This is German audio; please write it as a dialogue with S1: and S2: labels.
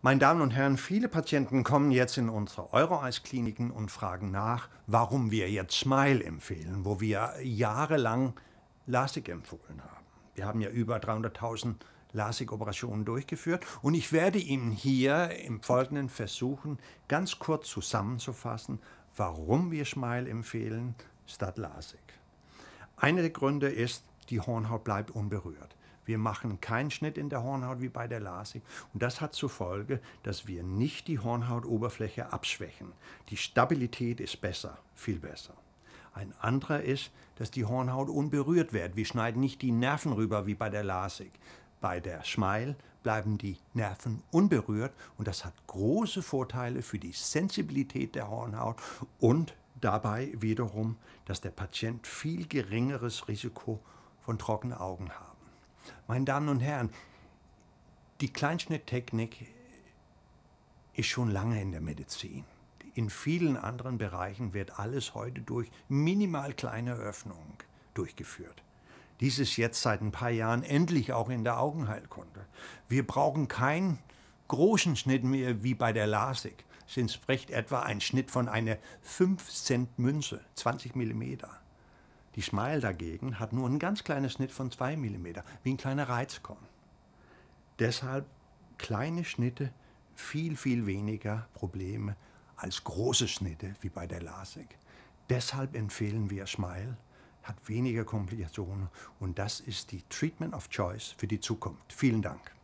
S1: Meine Damen und Herren, viele Patienten kommen jetzt in unsere Euroeis-Kliniken und fragen nach, warum wir jetzt Smile empfehlen, wo wir jahrelang LASIK empfohlen haben. Wir haben ja über 300.000 LASIK-Operationen durchgeführt und ich werde Ihnen hier im Folgenden versuchen, ganz kurz zusammenzufassen, warum wir Smile empfehlen statt LASIK. Einer der Gründe ist, die Hornhaut bleibt unberührt. Wir machen keinen Schnitt in der Hornhaut wie bei der Lasik. Und das hat zur Folge, dass wir nicht die Hornhautoberfläche abschwächen. Die Stabilität ist besser, viel besser. Ein anderer ist, dass die Hornhaut unberührt wird. Wir schneiden nicht die Nerven rüber wie bei der Lasik. Bei der Schmeil bleiben die Nerven unberührt und das hat große Vorteile für die Sensibilität der Hornhaut und dabei wiederum, dass der Patient viel geringeres Risiko von trockenen Augen hat. Meine Damen und Herren, die Kleinschnitttechnik ist schon lange in der Medizin. In vielen anderen Bereichen wird alles heute durch minimal kleine Öffnungen durchgeführt. Dies ist jetzt seit ein paar Jahren endlich auch in der Augenheilkunde. Wir brauchen keinen großen Schnitt mehr wie bei der LASIK. Es entspricht etwa ein Schnitt von einer 5 Cent Münze, 20 Millimeter. Die Smile dagegen hat nur einen ganz kleinen Schnitt von 2 mm, wie ein kleiner Reizkorn. Deshalb kleine Schnitte viel, viel weniger Probleme als große Schnitte wie bei der LASIK. Deshalb empfehlen wir Smile, hat weniger Komplikationen und das ist die Treatment of Choice für die Zukunft. Vielen Dank.